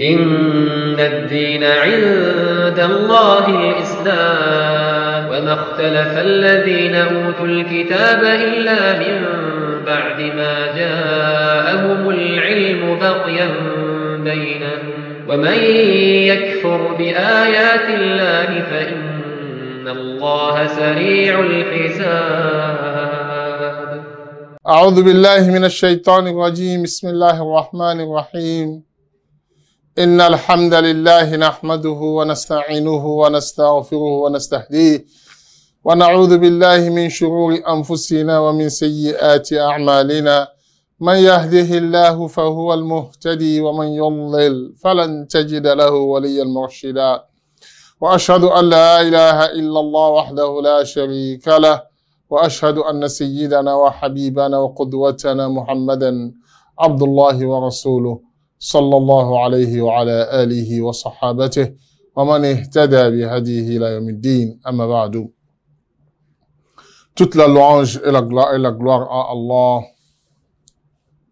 إن الدين عند الله الإسلام وما اختلف الذين أوتوا الكتاب إلا من بعد ما جاءهم العلم بغيا بينهم ومن يكفر بآيات الله فإن الله سريع الحساب أعوذ بالله من الشيطان الرجيم بسم الله الرحمن الرحيم إن الحمد لله نحمده ونستعينه ونستغفره ونستهديه ونعوذ بالله من شرور أنفسنا ومن سيئات أعمالنا من يهده الله فهو المهتدي ومن يضلل فلن تجد له وليا مرشدا وأشهد أن لا إله إلا الله وحده لا شريك له وأشهد أن سيدنا وحبيبنا وقدوتنا محمدا عبد الله ورسوله sallallahu wa wa wa Toute la louange et la gloire, la à Allah,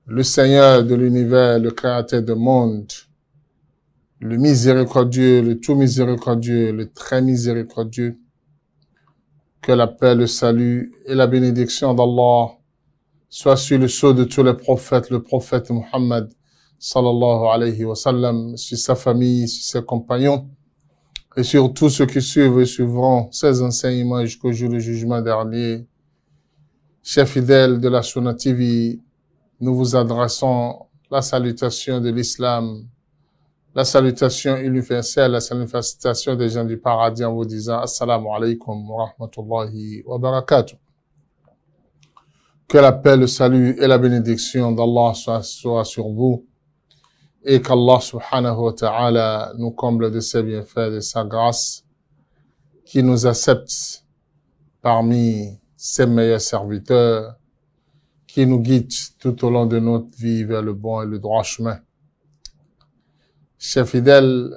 le Seigneur de l'univers, le Créateur du monde, le miséricordieux, le tout miséricordieux, le très miséricordieux. Que la paix, le salut et la bénédiction d'Allah soient sur le sceau de tous les prophètes, le prophète Muhammad, sallallahu alayhi wa sallam, sur sa famille, sur ses compagnons, et sur tous ceux qui suivent et suivront ses enseignements jusqu'au jour du jugement dernier. Chers fidèles de la Sunna TV, nous vous adressons la salutation de l'islam, la salutation universelle, la salutation des gens du paradis en vous disant Assalamu alaikum wa rahmatullahi wa barakatuh. Que la paix, le salut et la bénédiction d'Allah soit soient sur vous, et qu'Allah subhanahu wa ta'ala nous comble de ses bienfaits, de sa grâce, qui nous accepte parmi ses meilleurs serviteurs, qui nous guide tout au long de notre vie vers le bon et le droit chemin. Chers fidèles,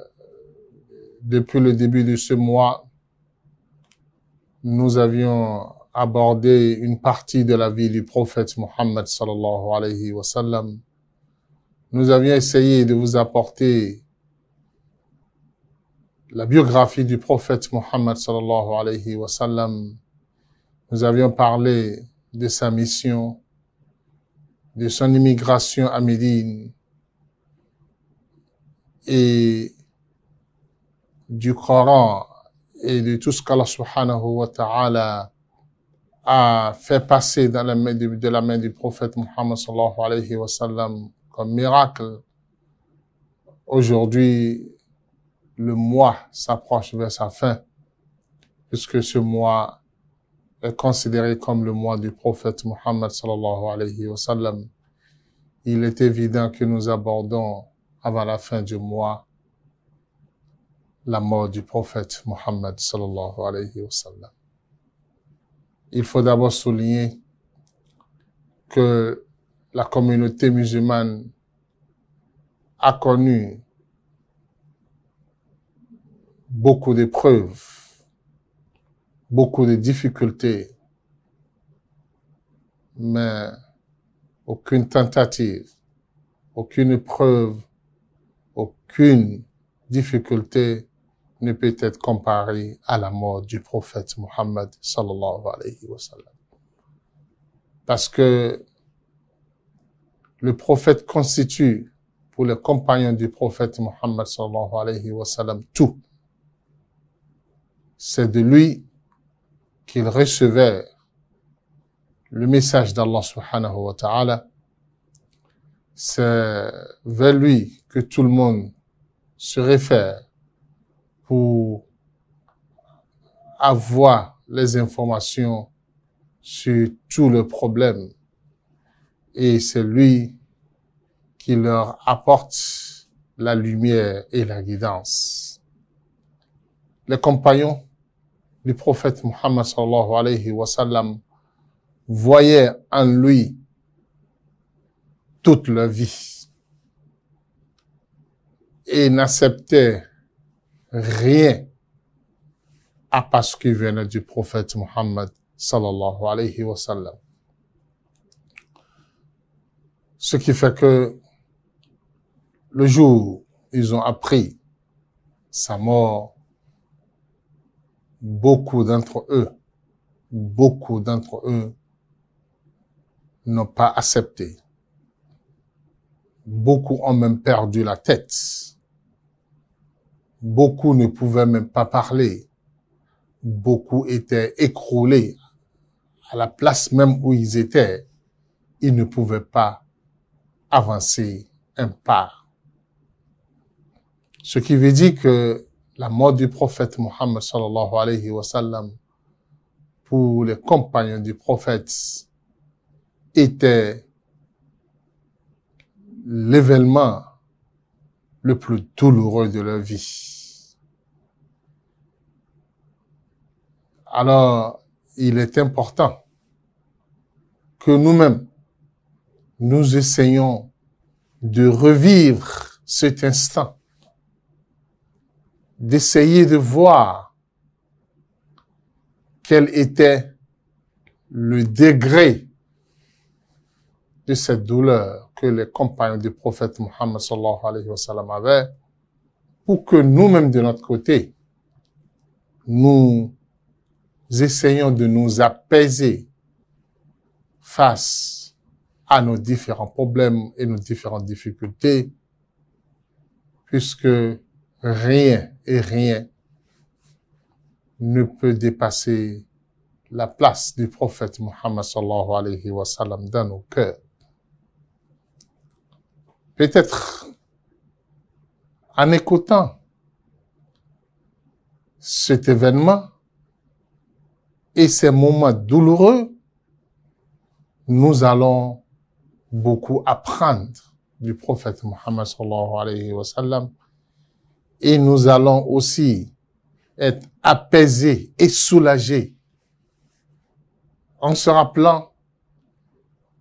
depuis le début de ce mois, nous avions abordé une partie de la vie du prophète Mohammed sallallahu alayhi wa nous avions essayé de vous apporter la biographie du prophète Mohammed sallallahu alayhi wa sallam. Nous avions parlé de sa mission, de son immigration à Médine et du Coran et de tout ce qu'Allah subhanahu wa ta'ala a fait passer dans la main de, la main du prophète Muhammad sallallahu alayhi wa sallam miracle. Aujourd'hui, le mois s'approche vers sa fin, puisque ce mois est considéré comme le mois du prophète Mohammed sallallahu alayhi wa sallam. Il est évident que nous abordons avant la fin du mois la mort du prophète Mohammed sallallahu alayhi wa sallam. Il faut d'abord souligner que la communauté musulmane a connu beaucoup d'épreuves, beaucoup de difficultés, mais aucune tentative, aucune preuve, aucune difficulté ne peut être comparée à la mort du prophète Mohammed sallallahu alayhi wa Parce que le prophète constitue pour les compagnons du prophète Mohammed sallallahu alayhi wa sallam tout. C'est de lui qu'ils recevait le message d'Allah subhanahu wa ta'ala. C'est vers lui que tout le monde se réfère pour avoir les informations sur tout le problème et c'est lui qui leur apporte la lumière et la guidance. Les compagnons du prophète Muhammad sallallahu alayhi wa sallam voyaient en lui toute leur vie et n'acceptaient rien à ce qui venait du prophète Muhammad sallallahu alayhi wa sallam. Ce qui fait que le jour où ils ont appris sa mort, beaucoup d'entre eux, beaucoup d'entre eux n'ont pas accepté. Beaucoup ont même perdu la tête. Beaucoup ne pouvaient même pas parler. Beaucoup étaient écroulés à la place même où ils étaient. Ils ne pouvaient pas avancer un pas. Ce qui veut dire que la mort du prophète Mohammed sallallahu alayhi wa pour les compagnons du prophète était l'événement le plus douloureux de leur vie. Alors, il est important que nous-mêmes, nous essayons de revivre cet instant, d'essayer de voir quel était le degré de cette douleur que les compagnons du prophète Mohammed sallallahu alayhi wa sallam avaient pour que nous-mêmes de notre côté, nous essayons de nous apaiser face à nos différents problèmes et nos différentes difficultés, puisque rien et rien ne peut dépasser la place du prophète Muhammad sallallahu alayhi wa sallam dans nos cœurs. Peut-être en écoutant cet événement et ces moments douloureux, nous allons beaucoup apprendre du prophète Mohammed sallallahu alayhi wa sallam. Et nous allons aussi être apaisés et soulagés en se rappelant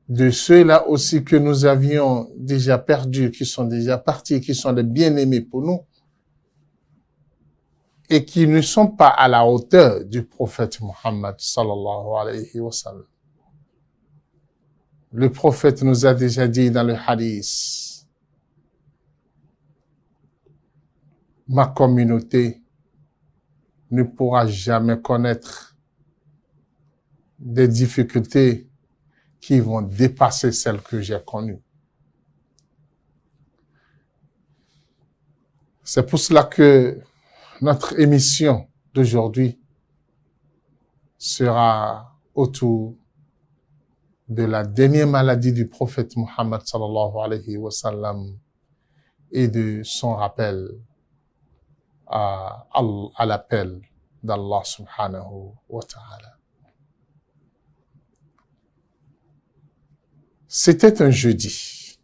de ceux-là aussi que nous avions déjà perdus, qui sont déjà partis, qui sont les bien-aimés pour nous et qui ne sont pas à la hauteur du prophète Mohammed sallallahu alayhi wa sallam. Le prophète nous a déjà dit dans le hadith, ma communauté ne pourra jamais connaître des difficultés qui vont dépasser celles que j'ai connues. C'est pour cela que notre émission d'aujourd'hui sera autour de la dernière maladie du prophète Muhammad sallallahu alayhi wa sallam et de son rappel à, l'appel d'Allah subhanahu wa ta'ala. C'était un jeudi,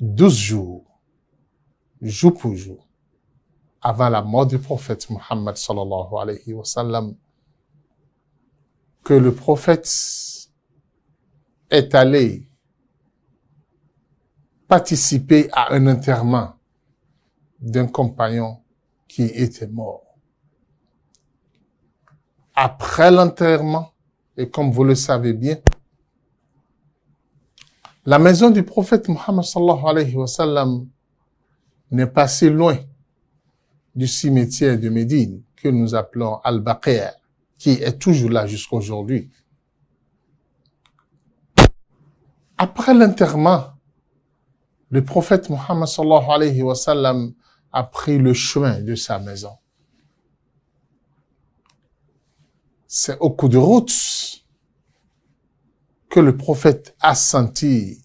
12 jours, jour pour jour, avant la mort du prophète Muhammad sallallahu alayhi wa sallam, que le prophète est allé participer à un enterrement d'un compagnon qui était mort. Après l'enterrement, et comme vous le savez bien, la maison du prophète Muhammad sallallahu alayhi wa sallam n'est pas si loin du cimetière de Médine que nous appelons Al-Baqir qui est toujours là jusqu'aujourd'hui. Après l'enterrement, le prophète Muhammad sallallahu alayhi wa sallam a pris le chemin de sa maison. C'est au coup de route que le prophète a senti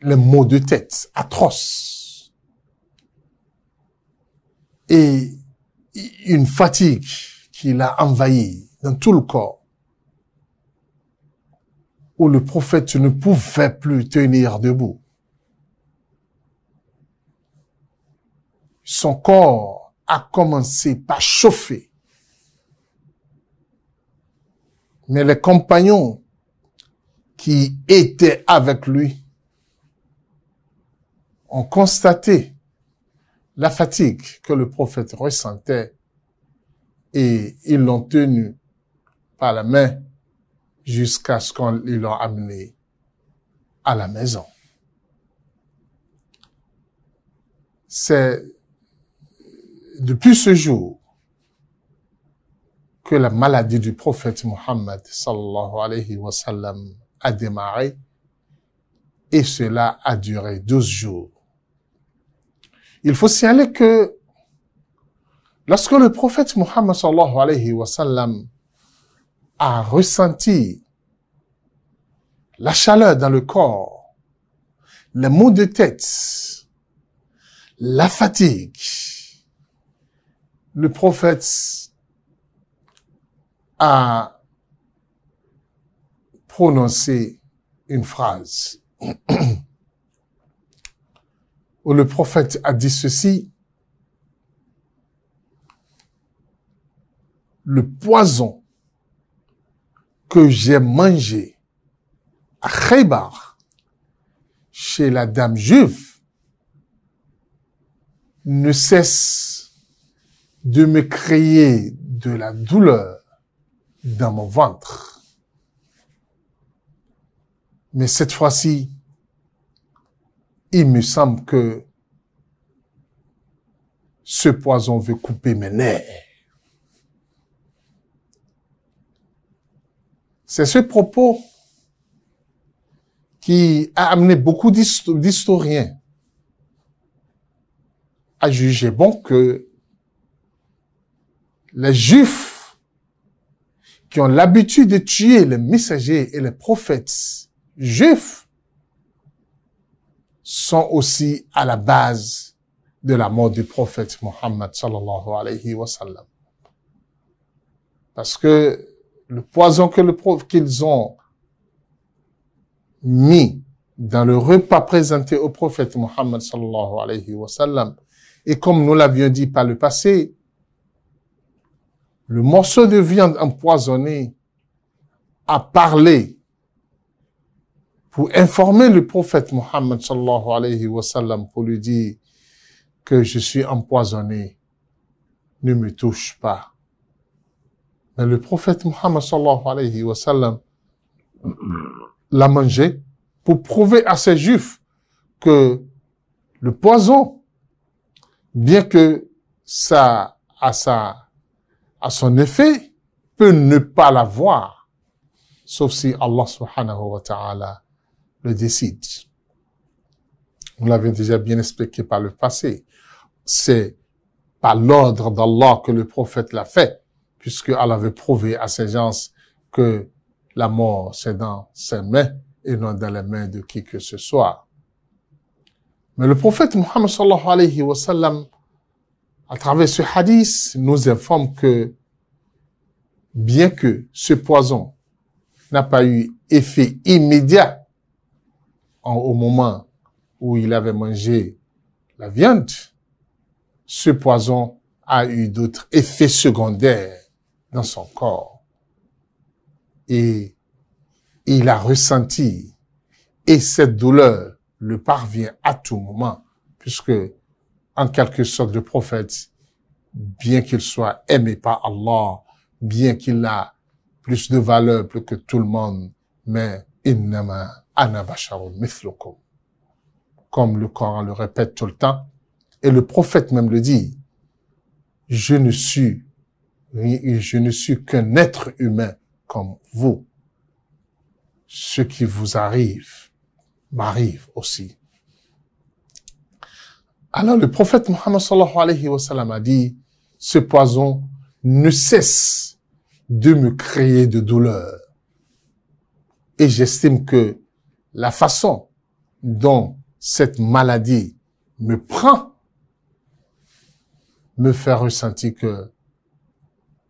le maux de tête atroce. Et une fatigue qui l'a envahi dans tout le corps, où le prophète ne pouvait plus tenir debout. Son corps a commencé par chauffer. Mais les compagnons qui étaient avec lui ont constaté la fatigue que le prophète ressentait et ils l'ont tenu par la main jusqu'à ce qu'on l'ont amené à la maison. C'est depuis ce jour que la maladie du prophète Mohammed sallallahu alayhi wa a démarré et cela a duré 12 jours il faut signaler que lorsque le prophète Muhammad sallallahu alayhi wa a ressenti la chaleur dans le corps, les maux de tête, la fatigue, le prophète a prononcé une phrase. où le prophète a dit ceci, le poison que j'ai mangé à Khaybar chez la dame juive ne cesse de me créer de la douleur dans mon ventre. Mais cette fois-ci, il me semble que ce poison veut couper mes nerfs. C'est ce propos qui a amené beaucoup d'historiens à juger bon que les juifs qui ont l'habitude de tuer les messagers et les prophètes juifs sont aussi à la base de la mort du prophète Mohammed sallallahu alayhi wa sallam. Parce que le poison que le qu'ils ont mis dans le repas présenté au prophète Mohammed sallallahu alayhi wa sallam, et comme nous l'avions dit par le passé, le morceau de viande empoisonné a parlé pour informer le prophète Mohammed sallallahu alayhi wa sallam, pour lui dire que je suis empoisonné, ne me touche pas. Mais le prophète Mohammed sallallahu alayhi wa sallam l'a mangé pour prouver à ses juifs que le poison, bien que ça a sa, à son effet, peut ne pas l'avoir, sauf si Allah subhanahu wa ta'ala le décide. On l'avait déjà bien expliqué par le passé. C'est par l'ordre d'Allah que le prophète l'a fait, puisque Allah avait prouvé à ses gens que la mort, c'est dans ses mains et non dans les mains de qui que ce soit. Mais le prophète Muhammad sallallahu alayhi wa sallam, à travers ce hadith, nous informe que bien que ce poison n'a pas eu effet immédiat au moment où il avait mangé la viande, ce poison a eu d'autres effets secondaires dans son corps. Et il a ressenti, et cette douleur le parvient à tout moment, puisque en quelque sorte le prophète, bien qu'il soit aimé par Allah, bien qu'il a plus de valeur que tout le monde, mais il pas. Comme le Coran le répète tout le temps, et le prophète même le dit, je ne suis, je ne suis qu'un être humain comme vous. Ce qui vous arrive m'arrive aussi. Alors le prophète Mohammed sallallahu alayhi wa sallam a dit, ce poison ne cesse de me créer de douleur. Et j'estime que la façon dont cette maladie me prend me fait ressentir que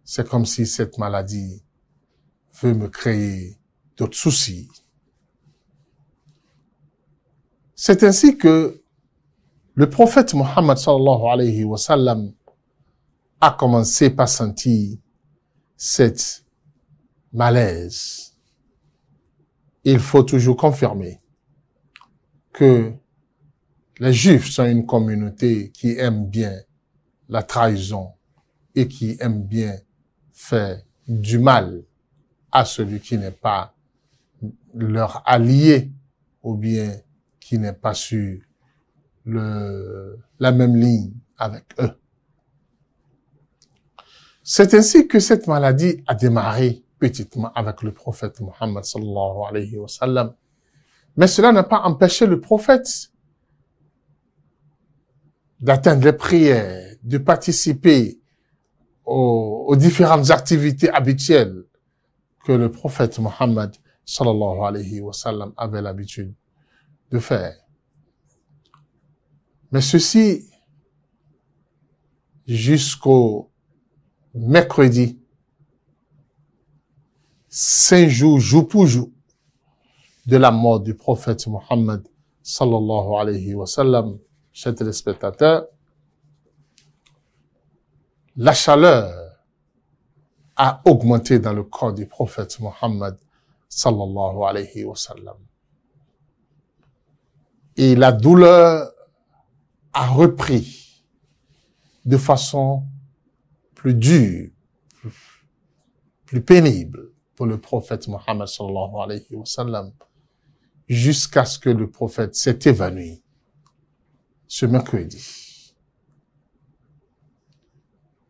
c'est comme si cette maladie veut me créer d'autres soucis. C'est ainsi que le prophète Mohammed sallallahu alayhi wa sallam a commencé par sentir cette malaise il faut toujours confirmer que les Juifs sont une communauté qui aime bien la trahison et qui aime bien faire du mal à celui qui n'est pas leur allié ou bien qui n'est pas sur le, la même ligne avec eux. C'est ainsi que cette maladie a démarré petitement avec le prophète Mohammed sallallahu alayhi wa sallam. Mais cela n'a pas empêché le prophète d'atteindre les prières, de participer aux, différentes activités habituelles que le prophète Mohammed sallallahu alayhi wa sallam avait l'habitude de faire. Mais ceci jusqu'au mercredi cinq jours, jour pour jour, de la mort du prophète Mohammed sallallahu alayhi wa sallam. Chers téléspectateurs, la chaleur a augmenté dans le corps du prophète Mohammed sallallahu alayhi wa sallam. Et la douleur a repris de façon plus dure, plus pénible pour le prophète Mohammed sallallahu alayhi wa sallam jusqu'à ce que le prophète s'est évanoui ce mercredi.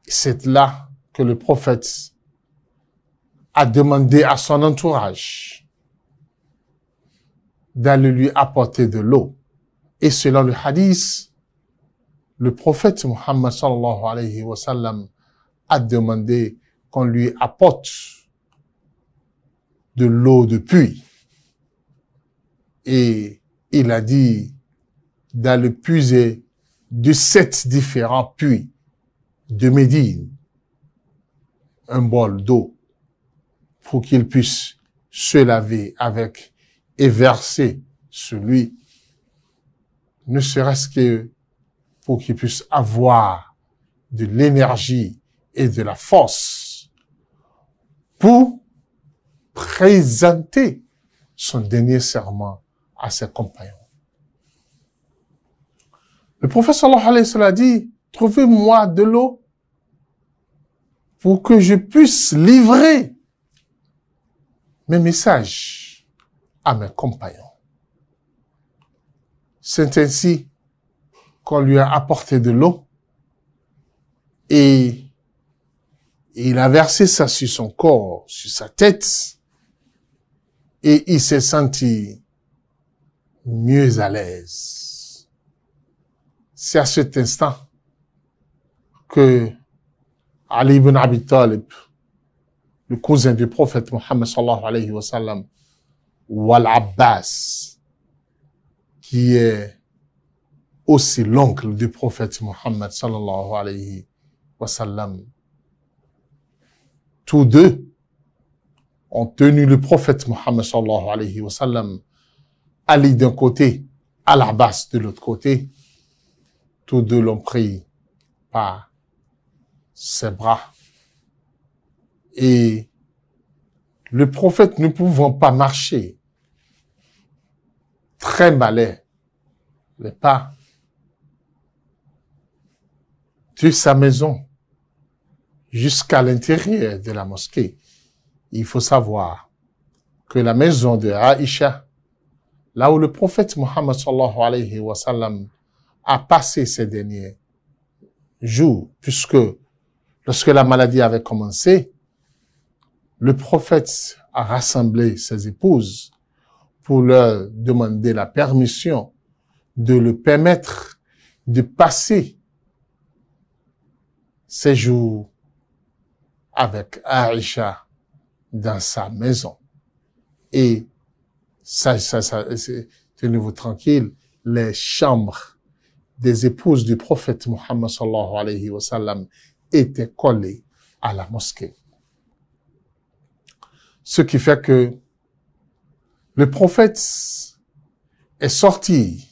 C'est là que le prophète a demandé à son entourage d'aller lui apporter de l'eau. Et selon le hadith, le prophète Mohammed sallallahu alayhi wa sallam a demandé qu'on lui apporte de l'eau de puits. Et il a dit d'aller puiser de sept différents puits de Médine un bol d'eau pour qu'il puisse se laver avec et verser Celui. ne serait-ce que pour qu'il puisse avoir de l'énergie et de la force pour présenter son dernier serment à ses compagnons. Le professeur Allah alayhi dit, trouvez-moi de l'eau pour que je puisse livrer mes messages à mes compagnons. C'est ainsi qu'on lui a apporté de l'eau et il a versé ça sur son corps, sur sa tête et il s'est senti mieux à l'aise. C'est à cet instant que Ali ibn Abi Talib, le cousin du prophète Mohammed sallallahu alayhi wa sallam, Wal abbas qui est aussi l'oncle du prophète Mohammed sallallahu alayhi wa sallam, tous deux ont tenu le prophète Mohammed sallallahu alayhi wa sallam, Ali d'un côté, à la base de l'autre côté. Tous deux l'ont pris par ses bras. Et le prophète ne pouvant pas marcher, très malais les pas de sa maison jusqu'à l'intérieur de la mosquée il faut savoir que la maison de Aïcha, là où le prophète Muhammad sallallahu alayhi wa sallam a passé ses derniers jours, puisque lorsque la maladie avait commencé, le prophète a rassemblé ses épouses pour leur demander la permission de le permettre de passer ces jours avec Aïcha dans sa maison. Et ça, ça, ça tenez-vous tranquille, les chambres des épouses du prophète Mohammed sallallahu alayhi wa sallam étaient collées à la mosquée. Ce qui fait que le prophète est sorti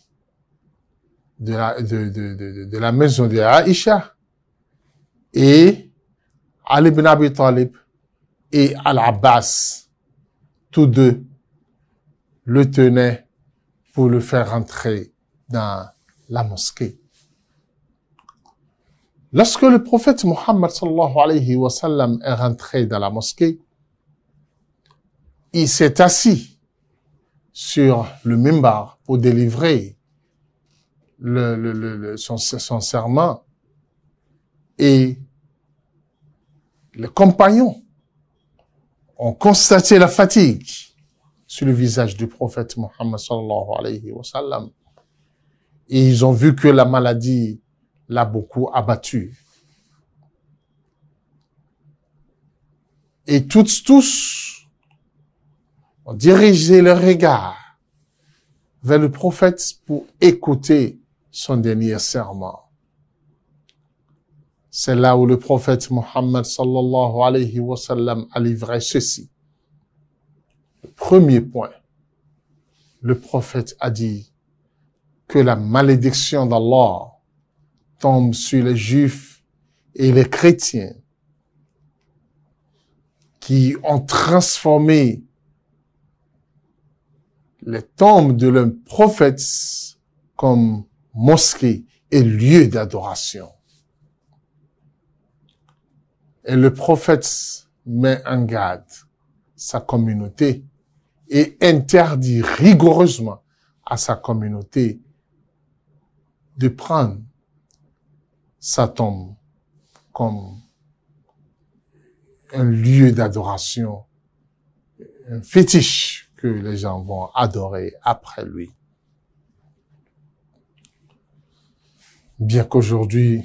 de la, de, la maison de Aïcha et Ali ibn Abi Talib et la abbas tous deux, le tenaient pour le faire rentrer dans la mosquée. Lorsque le prophète Muhammad sallallahu alayhi wa sallam est rentré dans la mosquée, il s'est assis sur le mimbar pour délivrer le, son, son serment et le compagnon on constatait la fatigue sur le visage du prophète Mohammed sallallahu alayhi wa sallam. Et ils ont vu que la maladie l'a beaucoup abattu. Et toutes, tous ont dirigé leur regard vers le prophète pour écouter son dernier serment. C'est là où le prophète Mohammed sallallahu alayhi wa sallam a livré ceci. Premier point. Le prophète a dit que la malédiction d'Allah tombe sur les juifs et les chrétiens qui ont transformé les tombes de leurs prophètes comme mosquées et lieux d'adoration. Et le prophète met en garde sa communauté et interdit rigoureusement à sa communauté de prendre sa tombe comme un lieu d'adoration, un fétiche que les gens vont adorer après lui. Bien qu'aujourd'hui,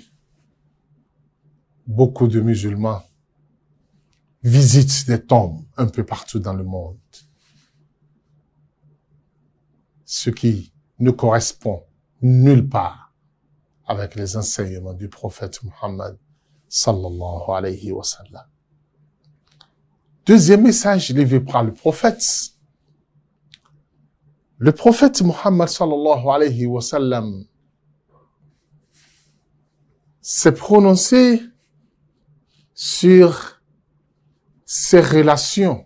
beaucoup de musulmans visitent des tombes un peu partout dans le monde, ce qui ne correspond nulle part avec les enseignements du prophète Muhammad sallallahu alayhi wa Deuxième message livré par le prophète. Le prophète Muhammad sallallahu alayhi wa sallam s'est prononcé sur ses relations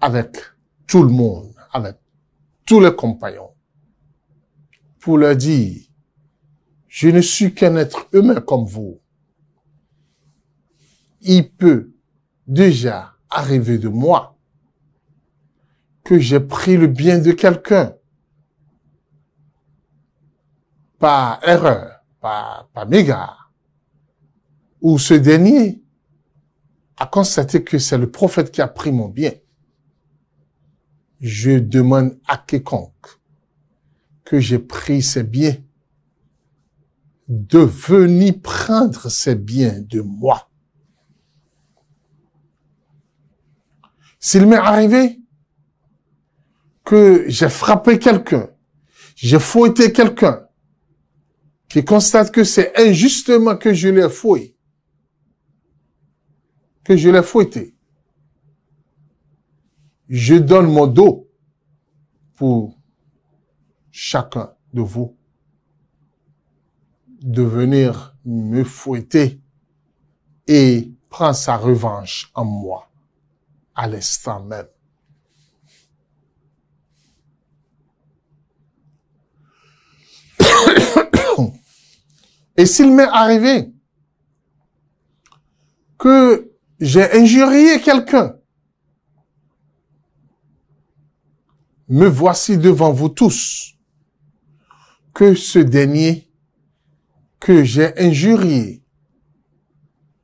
avec tout le monde, avec tous les compagnons, pour leur dire, je ne suis qu'un être humain comme vous. Il peut déjà arriver de moi que j'ai pris le bien de quelqu'un par erreur, par, par mégarde ou ce dernier a constaté que c'est le prophète qui a pris mon bien, je demande à quiconque que j'ai pris ses biens de venir prendre ses biens de moi. S'il m'est arrivé que j'ai frappé quelqu'un, j'ai fouetté quelqu'un, qui constate que c'est injustement que je l'ai fouillé, que je l'ai fouetté. Je donne mon dos pour chacun de vous de venir me fouetter et prendre sa revanche en moi à l'instant même. Et s'il m'est arrivé que j'ai injurié quelqu'un. Me voici devant vous tous, que ce dernier que j'ai injurié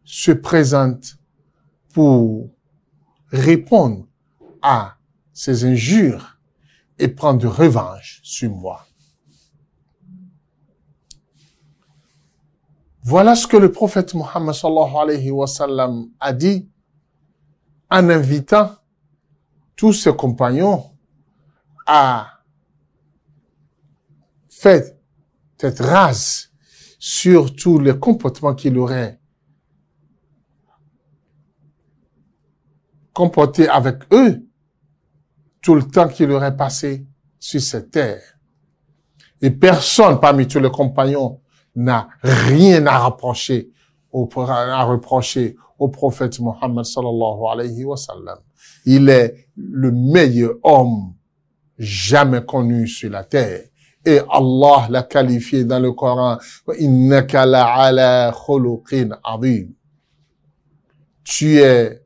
se présente pour répondre à ces injures et prendre revanche sur moi. Voilà ce que le prophète Mohammed sallallahu alayhi wa sallam a dit en invitant tous ses compagnons à faire cette rase sur tous les comportements qu'il aurait comporté avec eux tout le temps qu'il aurait passé sur cette terre. Et personne parmi tous les compagnons n'a rien à rapprocher au, à reprocher au prophète Mohammed sallallahu alayhi wa sallam. Il est le meilleur homme jamais connu sur la terre. Et Allah l'a qualifié dans le Coran. Tu es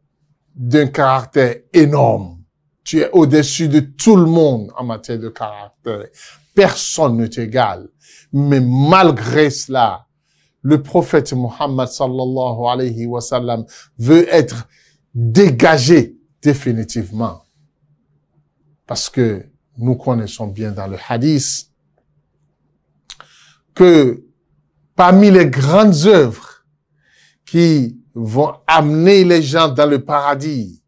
d'un caractère énorme. Tu es au-dessus de tout le monde en matière de caractère. Personne ne t'égale. Mais malgré cela, le prophète Muhammad sallallahu alayhi wa sallam veut être dégagé définitivement. Parce que nous connaissons bien dans le hadith que parmi les grandes œuvres qui vont amener les gens dans le paradis,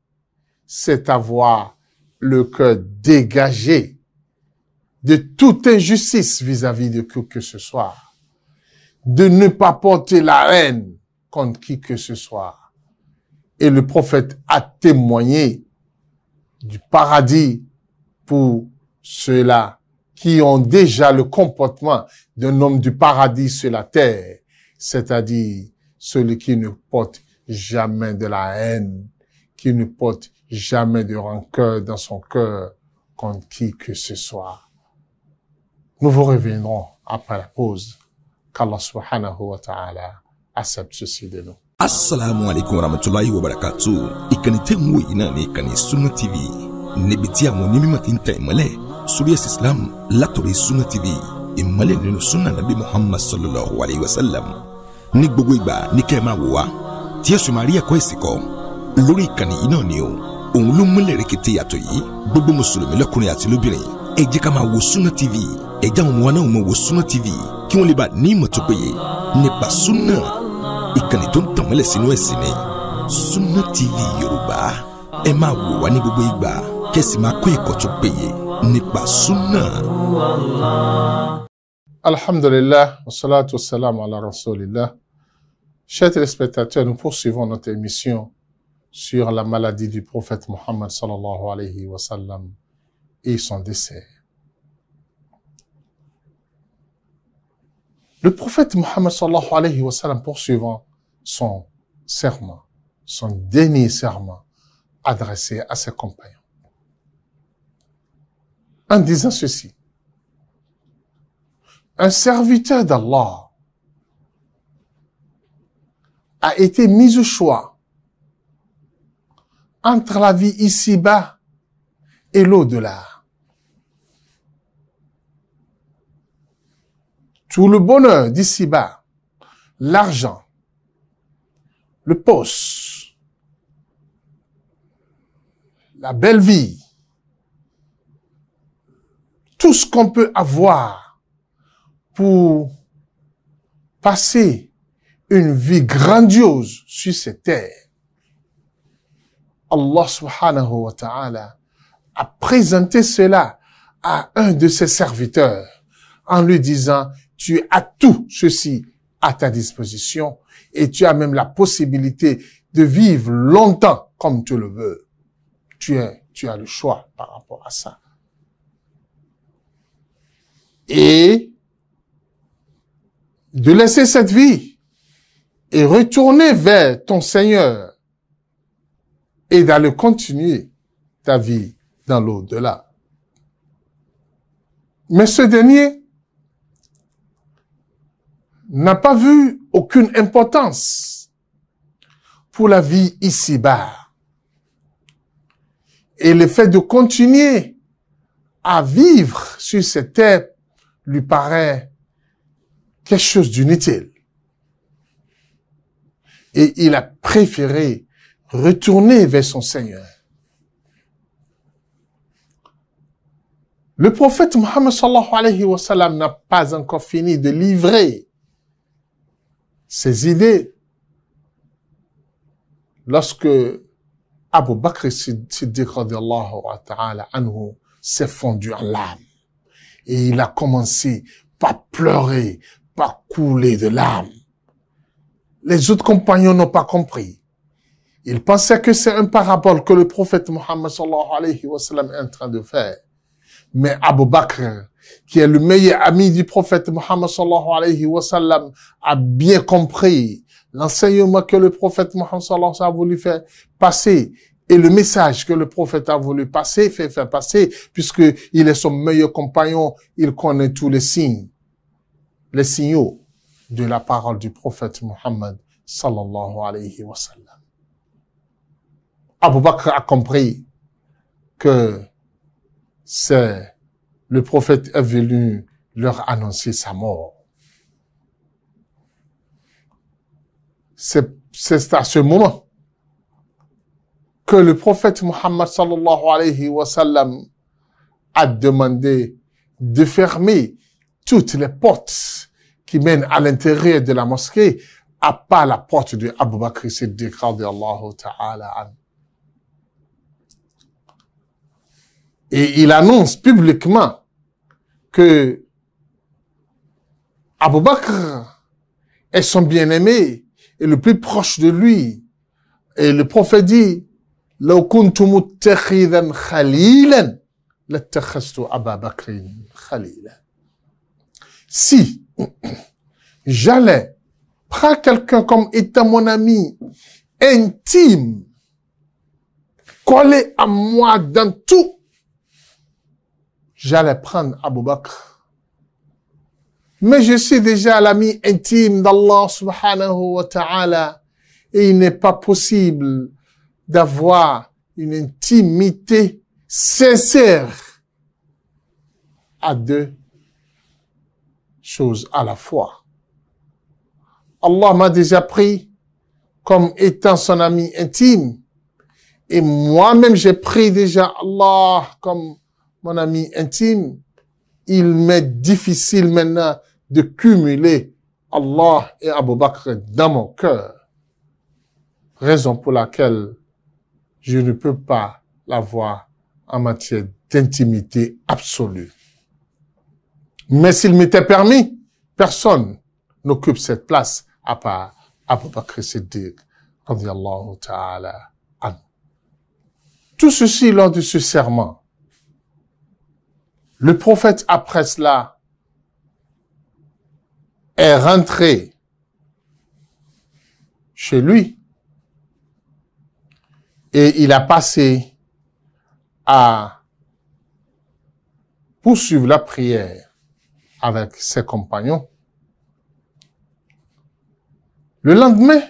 c'est avoir le cœur dégagé de toute injustice vis-à-vis de qui que ce soit, de ne pas porter la haine contre qui que ce soit. Et le prophète a témoigné du paradis pour ceux-là qui ont déjà le comportement d'un homme du paradis sur la terre, c'est-à-dire celui qui ne porte jamais de la haine, qui ne porte jamais de rancœur dans son cœur contre qui que ce soit. Nous vous reviendrons après la pause. Qu'Allah subhanahu wa ta'ala accepte ceci de nous. Assalamu alaikum wa rahmatullahi wa mwe Sunna TV níbi tí islam, la ti ń islam Sunna TV imale nino sunna nabi muhammad sallallahu alayhi wa sallam ní gbogbo ìgbà ní kẹ́ ẹ kani wò wá tí ẹ sì máa rí ẹ̀kọ́ ni Sunna TV et dans àwọn wọn náà mọ̀ wò Sunna TV kí wọ́n lè bá ní ìmọ̀ tó péye nípa Sunna ìkànnì tó ń tàn mọ́lẹ̀ sínú ẹ̀sìn ni ma TV Yorùbá ẹ máa wò wá ní gbogbo ìgbà pas máa kọ́ ẹ̀kọ́ tó péye nípa salam alhamdulilah wasalaatu wasalaamu ala rasulillah chers téléspectateurs nous poursuivons notre émission sur la maladie du prophète Mohammed sallallahu alayhi wa sallam et son décès. Le prophète Mohammed sallallahu alayhi wa sallam, poursuivant son serment, son dernier serment adressé à ses compagnons, en disant ceci, un serviteur d'Allah a été mis au choix entre la vie ici-bas et l'au-delà. tout le bonheur d'ici-bas, l'argent, le poste, la belle vie, tout ce qu'on peut avoir pour passer une vie grandiose sur cette terre. Allah subhanahu wa ta'ala a présenté cela à un de ses serviteurs en lui disant, tu as tout ceci à ta disposition et tu as même la possibilité de vivre longtemps comme tu le veux. Tu, tu as le choix par rapport à ça. Et de laisser cette vie et retourner vers ton Seigneur et d'aller continuer ta vie dans l'au-delà. Mais ce dernier n'a pas vu aucune importance pour la vie ici-bas. Et le fait de continuer à vivre sur cette terre lui paraît quelque chose d'inutile. Et il a préféré retourner vers son Seigneur. Le prophète Mohammed sallallahu alayhi wa sallam n'a pas encore fini de livrer ces idées. Lorsque Abu Bakr Siddiq anhu s'est fondu en larmes et il a commencé par pleurer, par couler de larmes. Les autres compagnons n'ont pas compris. Ils pensaient que c'est un parabole que le prophète Mohammed sallallahu alayhi wa sallam est en train de faire. Mais Abu Bakr qui est le meilleur ami du prophète Muhammad sallallahu alayhi wa sallam, a bien compris l'enseignement que le prophète Muhammad sallallahu alayhi wa sallam a voulu faire passer et le message que le prophète a voulu passer, fait faire passer, puisque il est son meilleur compagnon, il connaît tous les signes, les signaux de la parole du prophète Muhammad sallallahu alayhi wa sallam. Abu Bakr a compris que c'est le prophète est venu leur annoncer sa mort. C'est à ce moment que le prophète Muhammad sallallahu alayhi wa sallam a demandé de fermer toutes les portes qui mènent à l'intérieur de la mosquée, à part la porte de Abu Bakr Siddiq ta'ala Et il annonce publiquement que Abou Bakr est son bien-aimé et le plus proche de lui. Et le prophète dit, Si j'allais prendre quelqu'un comme étant mon ami intime, collé à moi dans tout j'allais prendre Abu Bakr. Mais je suis déjà l'ami intime d'Allah subhanahu wa ta'ala et il n'est pas possible d'avoir une intimité sincère à deux choses à la fois. Allah m'a déjà pris comme étant son ami intime et moi-même j'ai pris déjà Allah comme mon ami intime, il m'est difficile maintenant de cumuler Allah et Abu Bakr dans mon cœur. Raison pour laquelle je ne peux pas l'avoir en matière d'intimité absolue. Mais s'il m'était permis, personne n'occupe cette place à part Abu Bakr Siddiq, ta'ala, Tout ceci lors de ce serment. Le prophète, après cela, est rentré chez lui et il a passé à poursuivre la prière avec ses compagnons. Le lendemain,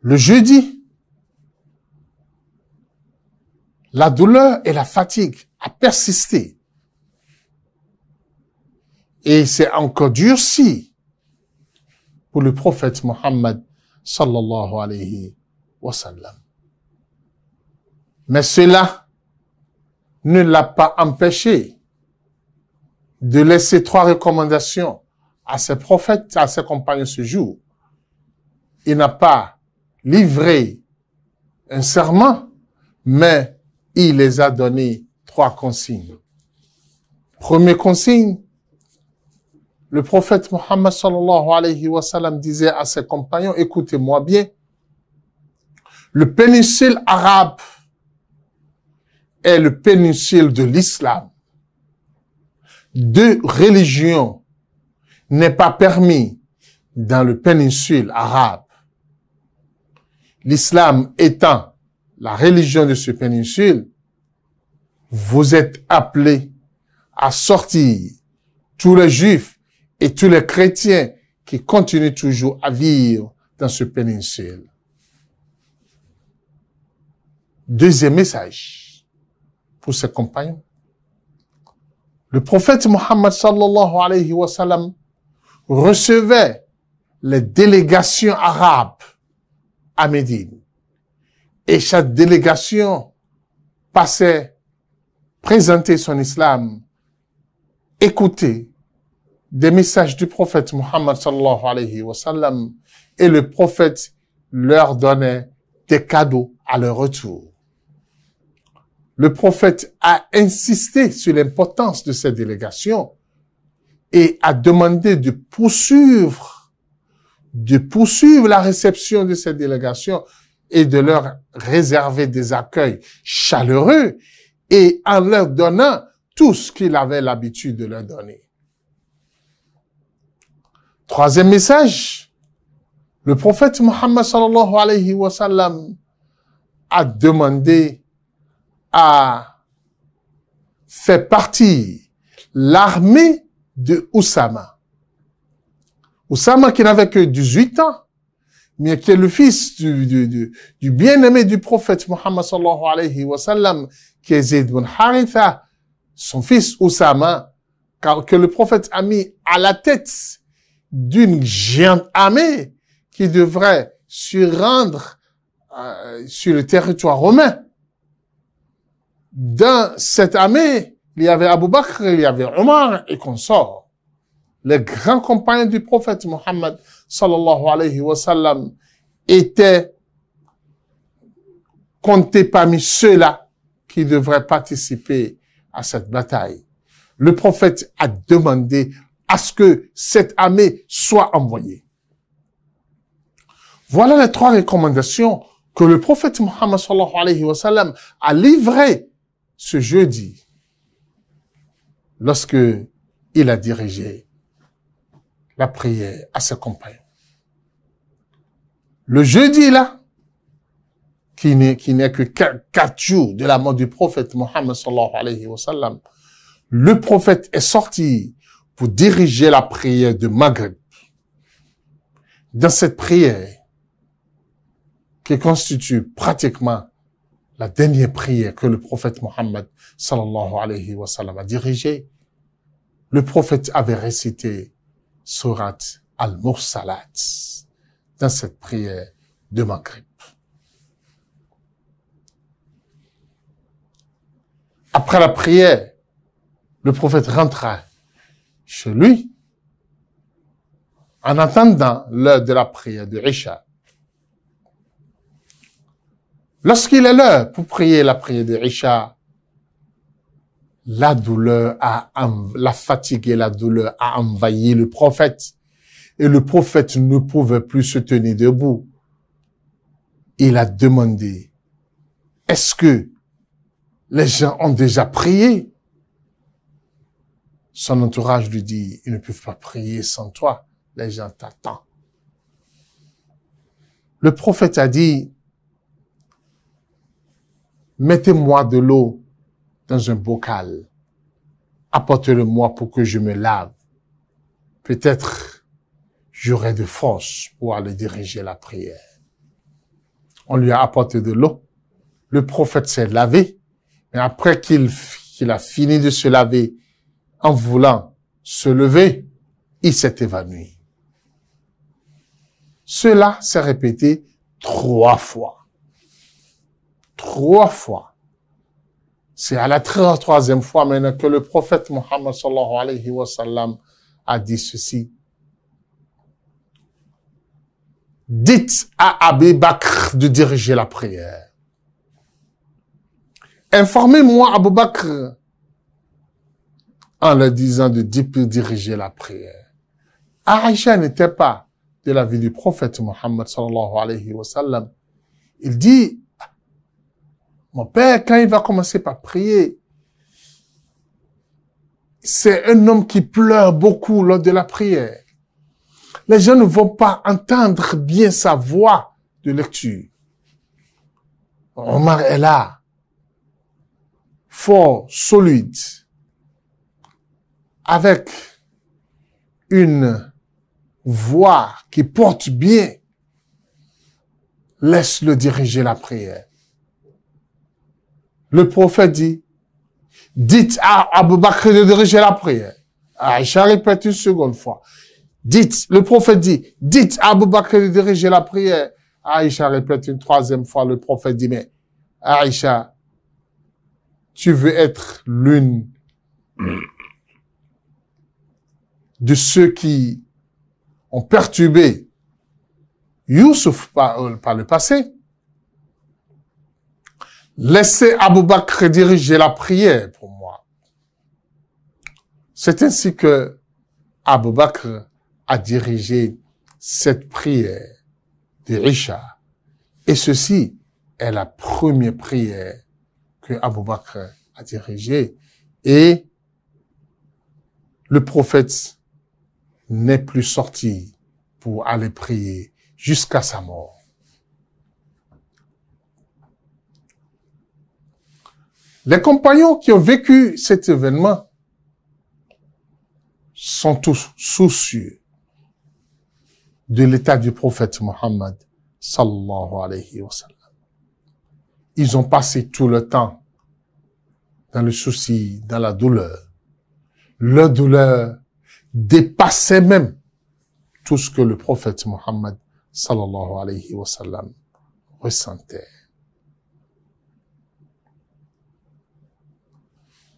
le jeudi, La douleur et la fatigue a persisté. Et c'est encore durci pour le prophète Muhammad sallallahu alayhi wa sallam. Mais cela ne l'a pas empêché de laisser trois recommandations à ses prophètes, à ses compagnons ce jour. Il n'a pas livré un serment, mais il les a donné trois consignes. Premier consigne, le prophète Muhammad sallallahu alayhi wa sallam disait à ses compagnons, écoutez-moi bien, le péninsule arabe est le péninsule de l'islam. Deux religions n'est pas permis dans le péninsule arabe. L'islam étant la religion de ce péninsule, vous êtes appelés à sortir tous les juifs et tous les chrétiens qui continuent toujours à vivre dans ce péninsule. Deuxième message pour ses compagnons. Le prophète Mohammed sallallahu alayhi wa sallam recevait les délégations arabes à Médine. Et chaque délégation passait présenter son islam, écouter des messages du prophète Muhammad sallallahu alayhi wa sallam, et le prophète leur donnait des cadeaux à leur retour. Le prophète a insisté sur l'importance de cette délégation et a demandé de poursuivre, de poursuivre la réception de cette délégation et de leur réserver des accueils chaleureux et en leur donnant tout ce qu'il avait l'habitude de leur donner. Troisième message, le prophète Muhammad sallallahu alayhi wa sallam a demandé à faire partie l'armée de Oussama. Oussama qui n'avait que 18 ans mais qui le fils du, du, du, du bien-aimé du prophète Muhammad sallallahu alayhi wa sallam, qui est ibn Haritha, son fils Oussama, que le prophète a mis à la tête d'une géante armée qui devrait se rendre euh, sur le territoire romain. Dans cette armée, il y avait Abu Bakr, il y avait Omar et consorts, les grands compagnons du prophète Muhammad sallallahu alayhi wa sallam, était compté parmi ceux-là qui devraient participer à cette bataille. Le prophète a demandé à ce que cette armée soit envoyée. Voilà les trois recommandations que le prophète Muhammad sallallahu alayhi wa a livrées ce jeudi lorsque il a dirigé la prière à ses compagnons. Le jeudi, là, qui n'est, qui n'est que quatre jours de la mort du prophète Mohammed sallallahu alayhi wa sallam, le prophète est sorti pour diriger la prière de Maghreb. Dans cette prière, qui constitue pratiquement la dernière prière que le prophète Mohammed sallallahu alayhi wa sallam a dirigée, le prophète avait récité Surat al-Mursalat, dans cette prière de Maghrib. Après la prière, le prophète rentra chez lui en attendant l'heure de la prière de Isha. Lorsqu'il est l'heure pour prier la prière de Richard, la douleur a, la fatigue et la douleur a envahi le prophète. Et le prophète ne pouvait plus se tenir debout. Il a demandé, est-ce que les gens ont déjà prié? Son entourage lui dit, ils ne peuvent pas prier sans toi. Les gens t'attendent. Le prophète a dit, mettez-moi de l'eau dans un bocal. Apportez-le-moi pour que je me lave. Peut-être j'aurai de force pour aller diriger la prière. On lui a apporté de l'eau. Le prophète s'est lavé. Mais après qu'il a fini de se laver, en voulant se lever, il s'est évanoui. Cela s'est répété trois fois. Trois fois. C'est à la troisième fois maintenant que le prophète Mohammed sallallahu alayhi wa sallam a dit ceci. Dites à Abé Bakr de diriger la prière. Informez-moi Abu Bakr en leur disant de diriger la prière. Aïcha n'était pas de la vie du prophète Mohammed sallallahu alayhi wa sallam. Il dit mon père, quand il va commencer par prier, c'est un homme qui pleure beaucoup lors de la prière. Les gens ne vont pas entendre bien sa voix de lecture. Omar est là, fort, solide, avec une voix qui porte bien. Laisse-le diriger la prière le prophète dit, dites à Abu Bakr de diriger la prière. Aïcha répète une seconde fois. Dites, le prophète dit, dites à Abou Bakr de diriger la prière. Aïcha répète une troisième fois, le prophète dit, mais Aïcha, tu veux être l'une de ceux qui ont perturbé Youssouf par euh, le passé. Laissez Abou Bakr diriger la prière pour moi. C'est ainsi que Abou Bakr a dirigé cette prière de Richard. Et ceci est la première prière que Abou Bakr a dirigée. Et le prophète n'est plus sorti pour aller prier jusqu'à sa mort. Les compagnons qui ont vécu cet événement sont tous soucieux de l'état du prophète Muhammad sallallahu alayhi wa sallam. Ils ont passé tout le temps dans le souci, dans la douleur. Leur douleur dépassait même tout ce que le prophète Muhammad sallallahu alayhi wa sallam ressentait.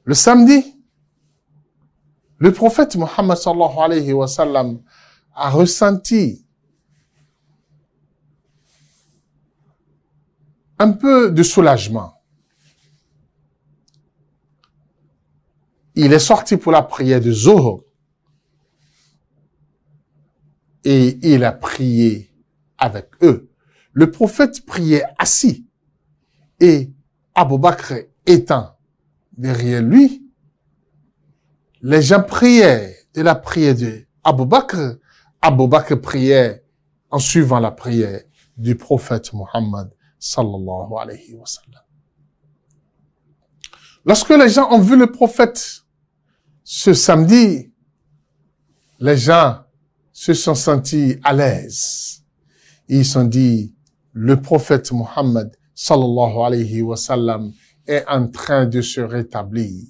Le samedi, le prophète Mohammed sallallahu alayhi wa sallam a ressenti un peu de soulagement. Il est sorti pour la prière de Zoho. et il a prié avec eux. Le prophète priait assis et Abou Bakr étant derrière lui, les gens priaient de la prière de Abou Bakr. Abou Bakr priait en suivant la prière du prophète Muhammad sallallahu alayhi wa sallam. Lorsque les gens ont vu le prophète ce samedi, les gens se sont sentis à l'aise. Ils ont sont dit, le prophète Muhammad sallallahu alayhi wa sallam est en train de se rétablir.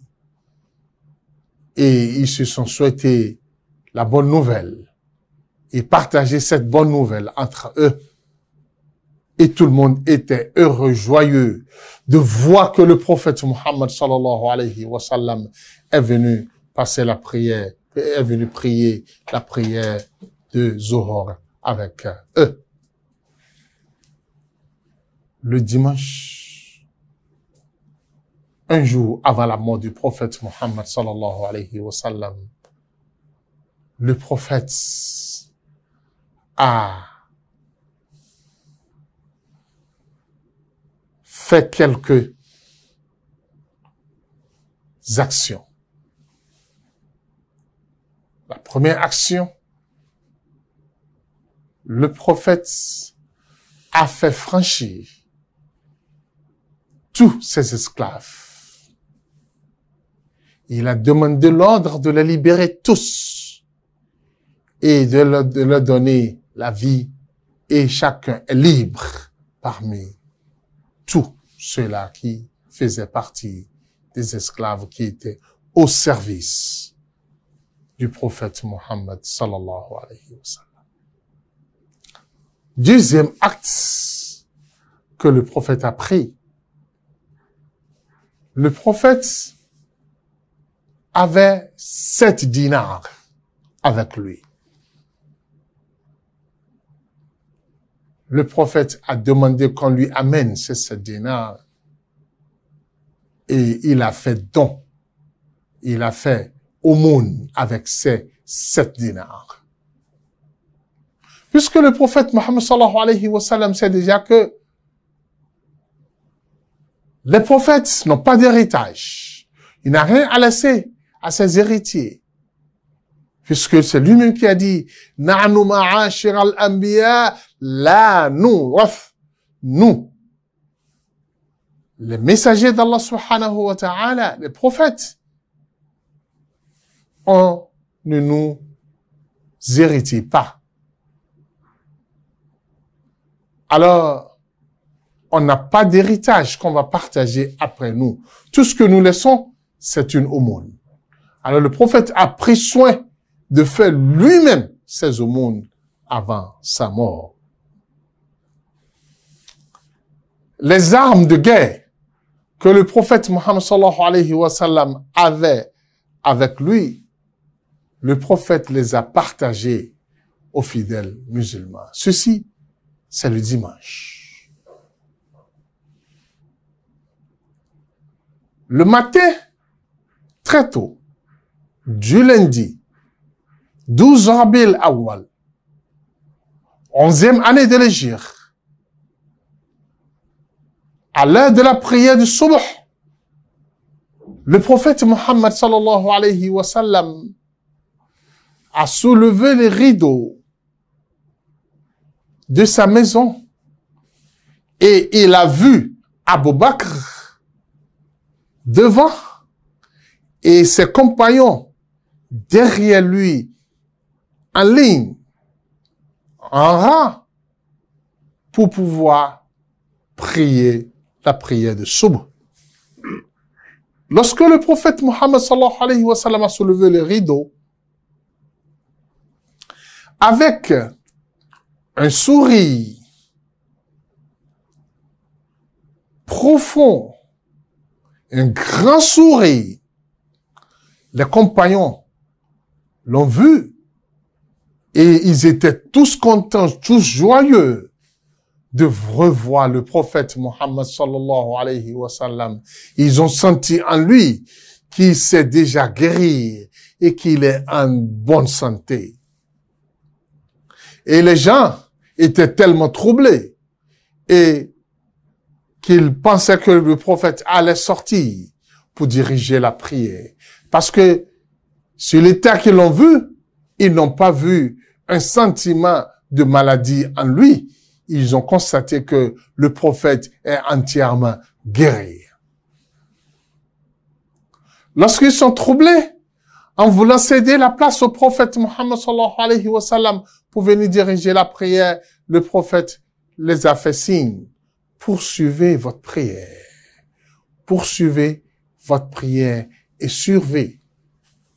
Et ils se sont souhaités la bonne nouvelle et partager cette bonne nouvelle entre eux. Et tout le monde était heureux, joyeux de voir que le prophète Muhammad sallallahu alayhi wa sallam est venu passer la prière, est venu prier la prière de Zohor avec eux. Le dimanche, un jour avant la mort du prophète Muhammad sallallahu alayhi wa sallam, le prophète a fait quelques actions. La première action, le prophète a fait franchir tous ses esclaves il a demandé l'ordre de les libérer tous et de leur, donner la vie et chacun est libre parmi tous ceux-là qui faisaient partie des esclaves qui étaient au service du prophète Mohammed Deuxième acte que le prophète a pris. Le prophète avait sept dinars avec lui. Le prophète a demandé qu'on lui amène ces sept dinars et il a fait don. Il a fait monde avec ces sept dinars. Puisque le prophète Mohammed sallallahu alayhi wa sallam sait déjà que les prophètes n'ont pas d'héritage. Il n'a rien à laisser à ses héritiers. Puisque c'est lui-même qui a dit, Na'nu nous, nous. Les messagers d'Allah subhanahu wa ta'ala, les prophètes, on ne nous hérite pas. Alors, on n'a pas d'héritage qu'on va partager après nous. Tout ce que nous laissons, c'est une aumône. Alors le prophète a pris soin de faire lui-même ses aumônes avant sa mort. Les armes de guerre que le prophète Mohammed sallallahu alayhi wa sallam avait avec lui, le prophète les a partagées aux fidèles musulmans. Ceci, c'est le dimanche. Le matin, très tôt, du lundi 12 Rabil Awal, 11e année de légir. à l'heure de la prière du Subh, le prophète Muhammad sallallahu alayhi wa sallam a soulevé les rideaux de sa maison et il a vu Abu Bakr devant et ses compagnons derrière lui, en ligne, en rang, pour pouvoir prier la prière de Soubh. Lorsque le prophète Mohammed sallallahu alayhi wa sallam a soulevé le rideau, avec un sourire profond, un grand sourire, les compagnons l'ont vu. Et ils étaient tous contents, tous joyeux de revoir le prophète Mohammed sallallahu alayhi wa sallam. Ils ont senti en lui qu'il s'est déjà guéri et qu'il est en bonne santé. Et les gens étaient tellement troublés et qu'ils pensaient que le prophète allait sortir pour diriger la prière. Parce que sur l'état qu'ils l'ont vu, ils n'ont pas vu un sentiment de maladie en lui. Ils ont constaté que le prophète est entièrement guéri. Lorsqu'ils sont troublés, en voulant céder la place au prophète Mohammed sallallahu alayhi wa sallam pour venir diriger la prière, le prophète les a fait signe. Poursuivez votre prière. Poursuivez votre prière et surveillez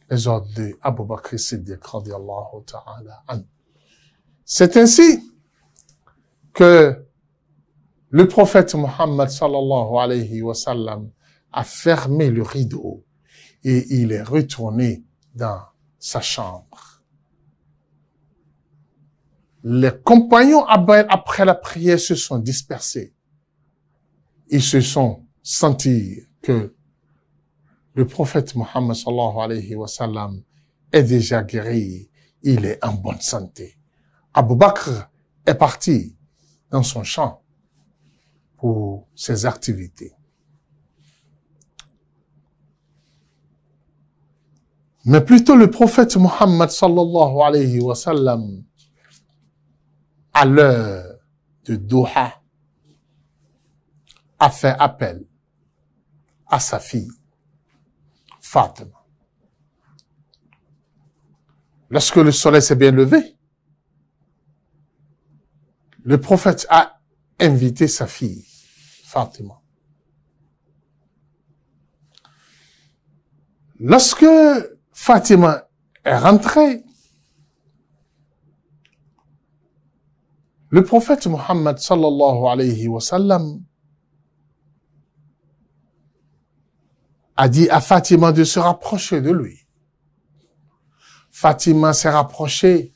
de Abu Bakr Siddiq radiallahu ta'ala C'est ainsi que le prophète Muhammad sallallahu alayhi wa sallam a fermé le rideau et il est retourné dans sa chambre. Les compagnons après la prière se sont dispersés. Ils se sont sentis que le prophète Mohammed sallallahu alayhi wa sallam est déjà guéri. Il est en bonne santé. Abu Bakr est parti dans son champ pour ses activités. Mais plutôt le prophète Mohammed sallallahu alayhi wa sallam à l'heure de Doha a fait appel à sa fille Fatima. Lorsque le soleil s'est bien levé, le prophète a invité sa fille, Fatima. Lorsque Fatima est rentrée, le prophète Muhammad sallallahu alayhi wa sallam a dit à ah, Fatima de se rapprocher de lui. Fatima s'est rapprochée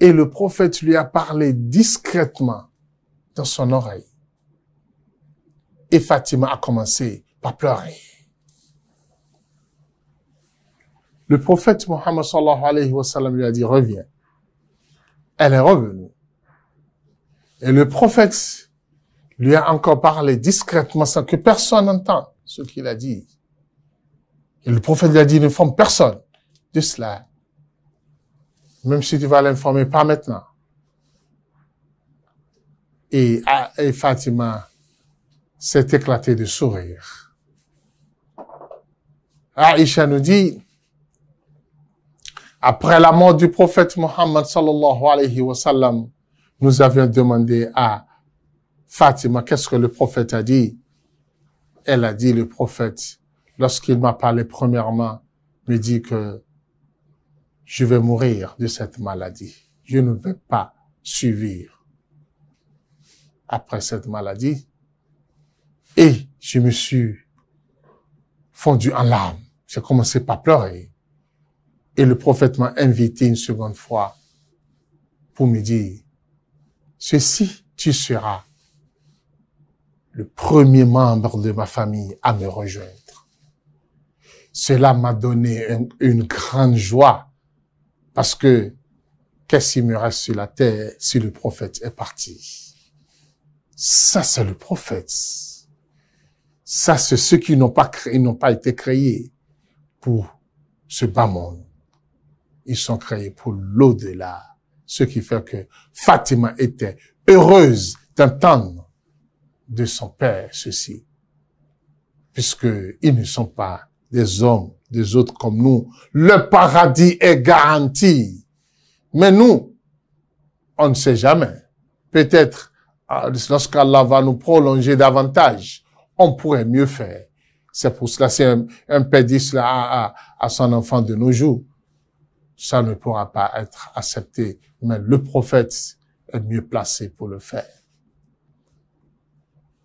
et le prophète lui a parlé discrètement dans son oreille. Et Fatima a commencé par pleurer. Le prophète Mohammed sallallahu alayhi wa sallam lui a dit, reviens. Elle est revenue. Et le prophète lui a encore parlé discrètement sans que personne n'entende ce qu'il a dit. Et le prophète lui a dit, forme personne de cela. Même si tu vas l'informer, pas maintenant. Ah, et, Fatima s'est éclatée de sourire. Aïcha nous dit, après la mort du prophète Mohammed nous avions demandé à Fatima qu'est-ce que le prophète a dit. Elle a dit, le prophète lorsqu'il m'a parlé premièrement, me dit que je vais mourir de cette maladie. Je ne vais pas survivre après cette maladie. Et je me suis fondu en larmes. J'ai commencé par pleurer. Et le prophète m'a invité une seconde fois pour me dire, ceci, tu seras le premier membre de ma famille à me rejoindre. Cela m'a donné une, grande joie parce que qu'est-ce qui me reste sur la terre si le prophète est parti Ça, c'est le prophète. Ça, c'est ceux qui n'ont pas n'ont pas été créés pour ce bas monde. Ils sont créés pour l'au-delà. Ce qui fait que Fatima était heureuse d'entendre de son père ceci, puisque ils ne sont pas des hommes, des autres comme nous. Le paradis est garanti. Mais nous, on ne sait jamais. Peut-être, euh, lorsqu'Allah va nous prolonger davantage, on pourrait mieux faire. C'est pour cela, c'est un, un à son enfant de nos jours. Ça ne pourra pas être accepté. Mais le prophète est mieux placé pour le faire.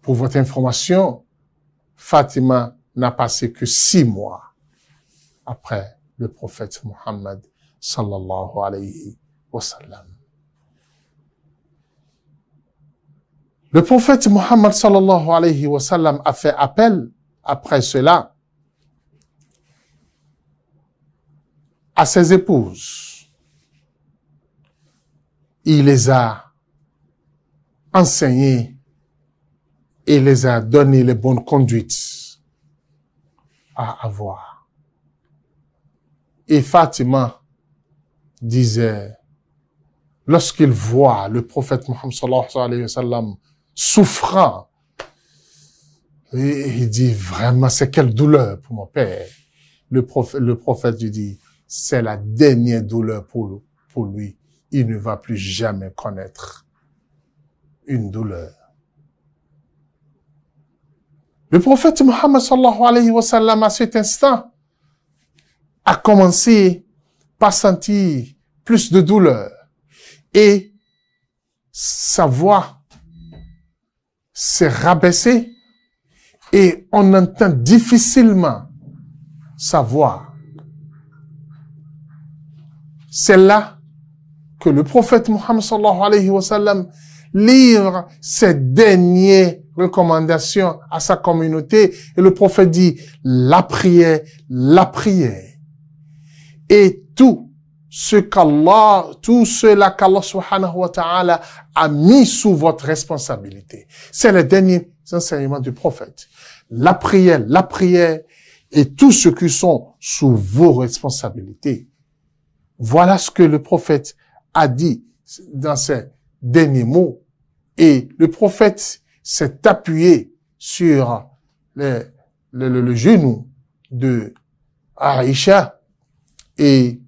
Pour votre information, Fatima n'a passé que six mois après le prophète Muhammad sallallahu alayhi wa sallam. Le prophète Muhammad sallallahu alayhi wa sallam a fait appel après cela à ses épouses. Il les a enseignées et les a donné les bonnes conduites à avoir. Et Fatima disait, lorsqu'il voit le prophète Mohammed wa souffrant, il dit vraiment, c'est quelle douleur pour mon père. Le prophète, le prophète lui dit, c'est la dernière douleur pour lui. Il ne va plus jamais connaître une douleur le prophète Muhammad sallallahu alayhi wa sallam, à cet instant, a commencé par sentir plus de douleur et sa voix s'est rabaissée et on entend difficilement sa voix. C'est là que le prophète Mohammed sallallahu alayhi wa sallam livre ses derniers recommandation à sa communauté. Et le prophète dit, la prière, la prière. Et tout ce qu'Allah, tout cela qu'Allah subhanahu wa ta'ala a mis sous votre responsabilité. C'est le dernier enseignement du prophète. La prière, la prière et tout ce qui sont sous vos responsabilités. Voilà ce que le prophète a dit dans ses derniers mots. Et le prophète s'est appuyé sur le, le, genou de Aïcha. Et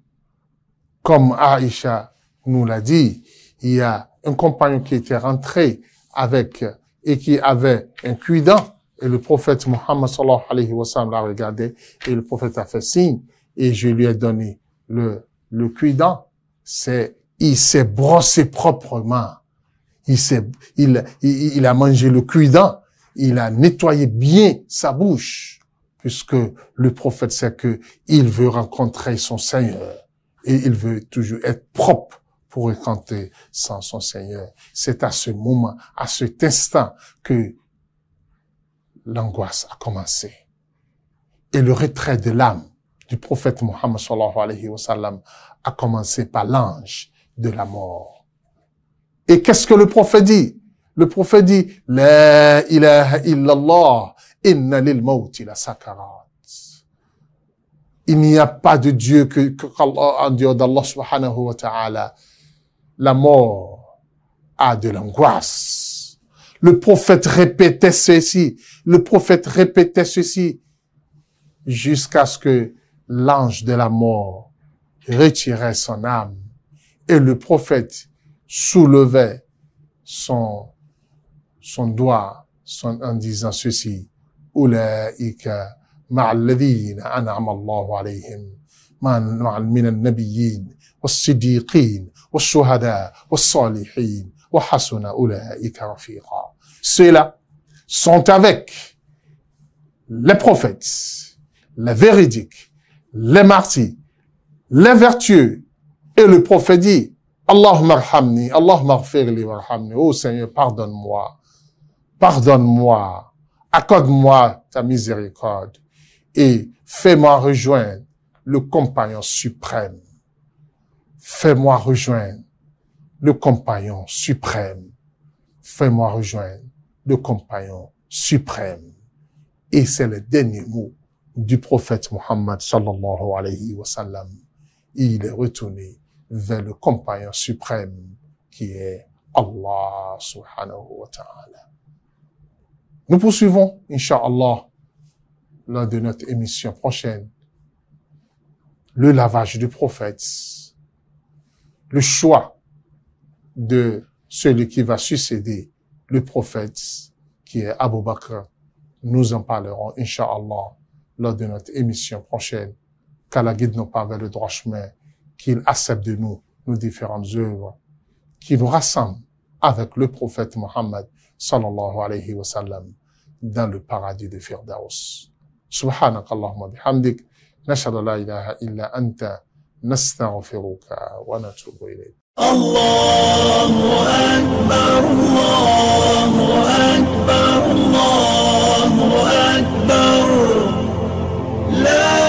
comme Aïcha nous l'a dit, il y a un compagnon qui était rentré avec et qui avait un cuidant. Et le prophète Mohammed sallallahu alayhi wa sallam l'a regardé et le prophète a fait signe et je lui ai donné le, le cuidant. C'est, il s'est brossé proprement. Il, il, il, il a mangé le cuidant. Il a nettoyé bien sa bouche. Puisque le prophète sait que il veut rencontrer son Seigneur. Et il veut toujours être propre pour rencontrer sans son Seigneur. C'est à ce moment, à cet instant que l'angoisse a commencé. Et le retrait de l'âme du prophète Mohammed sallallahu wa a commencé par l'ange de la mort. Et qu'est-ce que le prophète dit Le prophète dit La ilaha illallah, inna lil la sakarat. Il n'y a pas de Dieu que, que en d'Allah subhanahu wa ta'ala. La mort a de l'angoisse. Le prophète répétait ceci, le prophète répétait ceci, jusqu'à ce que l'ange de la mort retirait son âme. Et le prophète soulevait son, son doigt son, en disant ceci. Oulaïka ma'alladhina an'ama Allahu alayhim wa النبيين wa والشهداء wa وحسن أولئك رفيقا ceux Cela sont avec les prophètes, les véridiques, les martyrs, les vertueux. Et le prophète Allah warhamni. Oh Seigneur, pardonne-moi. Pardonne-moi. Accorde-moi ta miséricorde et fais-moi rejoindre le compagnon suprême. Fais-moi rejoindre le compagnon suprême. Fais-moi rejoindre le compagnon suprême. Et c'est le dernier mot du prophète Muhammad sallallahu alayhi wa Il est retourné vers le compagnon suprême qui est Allah subhanahu wa ta'ala. Nous poursuivons, Inch'Allah, lors de notre émission prochaine, le lavage du prophète, le choix de celui qui va succéder le prophète, qui est Abu Bakr. Nous en parlerons, Inch'Allah, lors de notre émission prochaine. Qu'Allah guide nos pas vers le droit chemin qu'il accepte de nous nos différentes œuvres, qu'il nous rassemble avec le prophète Mohammed sallallahu alayhi wa sallam dans le paradis de Firdaus. سبحانك اللهم bihamdik, نشهد illa Anta, إلا wa نستغفرك ونتوب الله